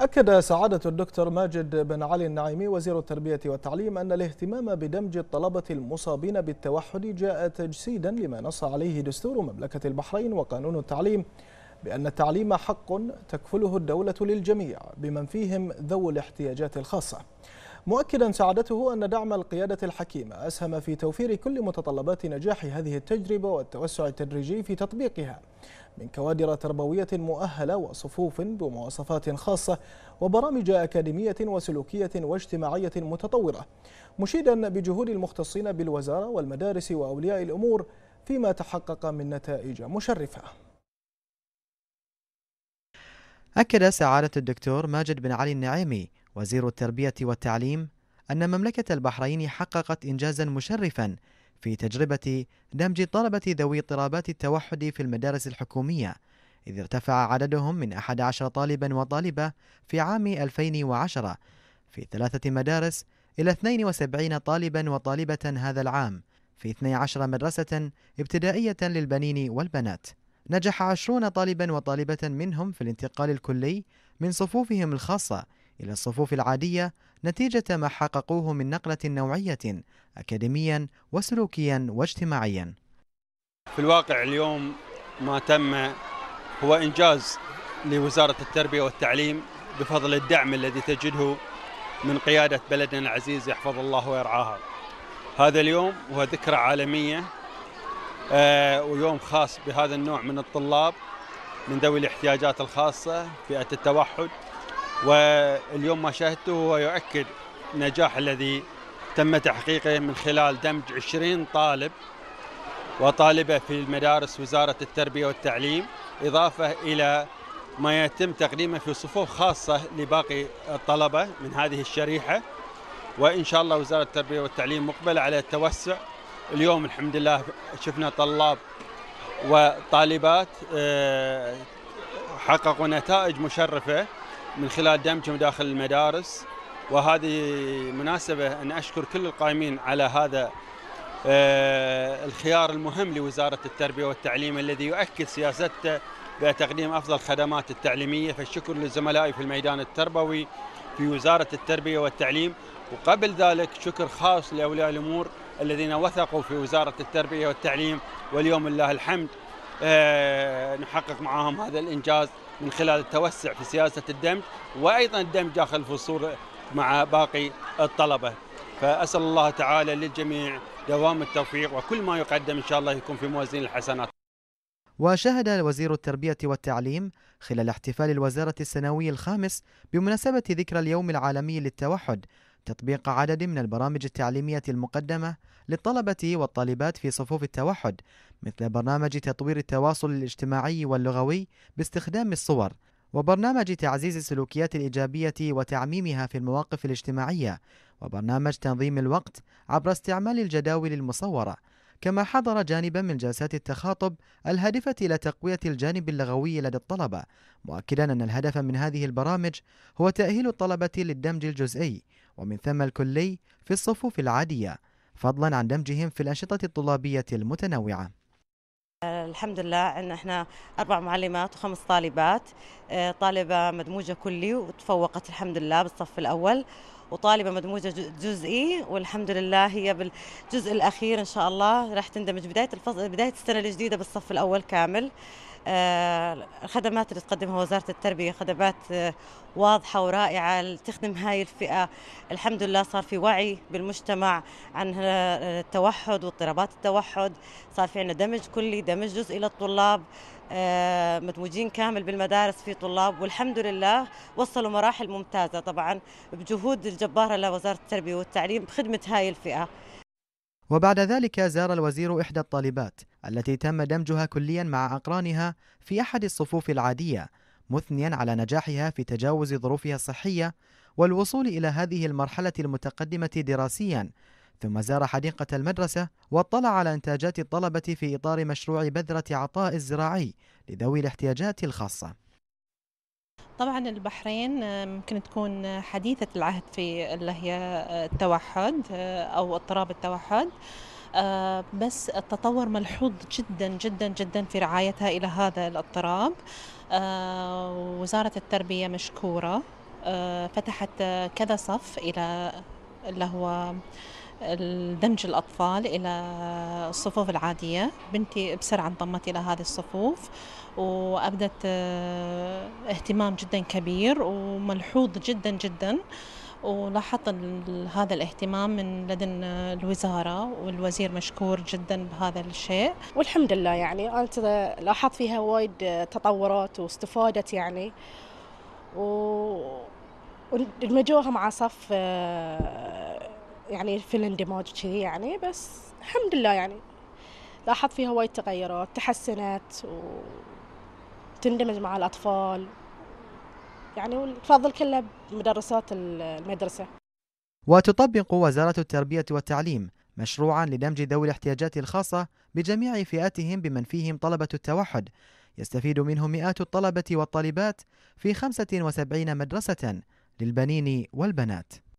أكد سعادة الدكتور ماجد بن علي النعيمي وزير التربية والتعليم أن الاهتمام بدمج الطلبة المصابين بالتوحد جاء تجسيدا لما نص عليه دستور مملكة البحرين وقانون التعليم بأن التعليم حق تكفله الدولة للجميع بمن فيهم ذوي الاحتياجات الخاصة مؤكدا سعادته أن دعم القيادة الحكيمة أسهم في توفير كل متطلبات نجاح هذه التجربة والتوسع التدريجي في تطبيقها من كوادر تربوية مؤهلة وصفوف بمواصفات خاصة وبرامج أكاديمية وسلوكية واجتماعية متطورة مشيدا بجهود المختصين بالوزارة والمدارس وأولياء الأمور فيما تحقق من نتائج مشرفة أكد سعادة الدكتور ماجد بن علي النعيمي وزير التربية والتعليم أن مملكة البحرين حققت إنجازا مشرفا في تجربة دمج الطلبة ذوي اضطرابات التوحد في المدارس الحكومية إذ ارتفع عددهم من 11 طالبا وطالبة في عام 2010 في ثلاثة مدارس إلى 72 طالبا وطالبة هذا العام في 12 مدرسة ابتدائية للبنين والبنات نجح عشرون طالبا وطالبة منهم في الانتقال الكلي من صفوفهم الخاصة إلى الصفوف العادية نتيجة ما حققوه من نقلة نوعية أكاديميا وسلوكيا واجتماعيا في الواقع اليوم ما تم هو إنجاز لوزارة التربية والتعليم بفضل الدعم الذي تجده من قيادة بلدنا العزيز يحفظ الله ويرعاها هذا اليوم هو ذكرى عالمية آه، ويوم خاص بهذا النوع من الطلاب من ذوي الاحتياجات الخاصة فئة التوحد واليوم ما شاهدته هو يؤكد النجاح الذي تم تحقيقه من خلال دمج 20 طالب وطالبة في المدارس وزارة التربية والتعليم إضافة إلى ما يتم تقديمه في صفوف خاصة لباقي الطلبة من هذه الشريحة وإن شاء الله وزارة التربية والتعليم مقبلة على التوسع اليوم الحمد لله شفنا طلاب وطالبات آه، حققوا نتائج مشرفة من خلال دمجهم داخل المدارس وهذه مناسبة أن أشكر كل القائمين على هذا آه، الخيار المهم لوزارة التربية والتعليم الذي يؤكد سياسته بتقديم أفضل الخدمات التعليمية فالشكر لزملائي في الميدان التربوي في وزارة التربية والتعليم وقبل ذلك شكر خاص لأولياء الأمور الذين وثقوا في وزارة التربية والتعليم واليوم لله الحمد آه، نحقق معهم هذا الإنجاز من خلال التوسع في سياسة الدمج وأيضا الدمج داخل الفصول مع باقي الطلبة فأسأل الله تعالى للجميع دوام التوفيق وكل ما يقدم إن شاء الله يكون في موازين الحسنات وشهد وزير التربية والتعليم خلال احتفال الوزارة السنوي الخامس بمناسبة ذكرى اليوم العالمي للتوحد تطبيق عدد من البرامج التعليمية المقدمة للطلبة والطالبات في صفوف التوحد مثل برنامج تطوير التواصل الاجتماعي واللغوي باستخدام الصور وبرنامج تعزيز السلوكيات الإيجابية وتعميمها في المواقف الاجتماعية وبرنامج تنظيم الوقت عبر استعمال الجداول المصورة كما حضر جانبا من جلسات التخاطب الهادفة إلى تقوية الجانب اللغوي لدى الطلبة مؤكدا أن الهدف من هذه البرامج هو تأهيل الطلبة للدمج الجزئي ومن ثم الكلي في الصفوف العادية فضلا عن دمجهم في الأنشطة الطلابية المتنوعة الحمد لله ان احنا اربع معلمات وخمس طالبات آه، طالبه مدموجه كلي وتفوقت الحمد لله بالصف الاول وطالبه مدموجه جزئي والحمد لله هي بالجزء الاخير ان شاء الله راح تندمج بدايه الفصل بدايه السنه الجديده بالصف الاول كامل الخدمات آه، اللي تقدمها وزارة التربية خدمات آه، واضحة ورائعة تخدم هاي الفئة الحمد لله صار في وعي بالمجتمع عن التوحد واضطرابات التوحد صار في عندنا دمج كلي دمج جزئي للطلاب آه، مدموجين كامل بالمدارس في طلاب والحمد لله وصلوا مراحل ممتازة طبعا بجهود الجبارة لوزارة التربية والتعليم بخدمة هاي الفئة وبعد ذلك زار الوزير إحدى الطالبات التي تم دمجها كليا مع أقرانها في أحد الصفوف العادية مثنيا على نجاحها في تجاوز ظروفها الصحية والوصول إلى هذه المرحلة المتقدمة دراسيا ثم زار حديقة المدرسة واطلع على إنتاجات الطلبة في إطار مشروع بذرة عطاء الزراعي لذوي الاحتياجات الخاصة طبعا البحرين آه، ممكن تكون حديثة العهد في اللي هي آه، التوحد آه، أو اضطراب التوحد بس التطور ملحوظ جدا جدا جدا في رعايتها إلى هذا الاضطراب وزارة التربية مشكورة فتحت كذا صف إلى اللي هو دمج الأطفال إلى الصفوف العادية بنتي بسرعة انضمت إلى هذه الصفوف وأبدت آه، اهتمام جدا كبير وملحوظ جدا جدا ولاحظت هذا الاهتمام من لدن آه، الوزارة والوزير مشكور جدا بهذا الشيء والحمد لله يعني أنا لاحظت فيها وايد آه، تطورات واستفادت يعني و ولما مع صف يعني في الاندماج كذي يعني بس الحمد لله يعني لاحظت فيها وايد تغيرات تحسنت وتندمج مع الأطفال يعني والفضل كله بمدرسات المدرسة وتطبق وزارة التربية والتعليم مشروعا لدمج ذوي الاحتياجات الخاصة بجميع فئاتهم بمن فيهم طلبة التوحد يستفيد منه مئات الطلبة والطالبات في 75 مدرسة للبنين والبنات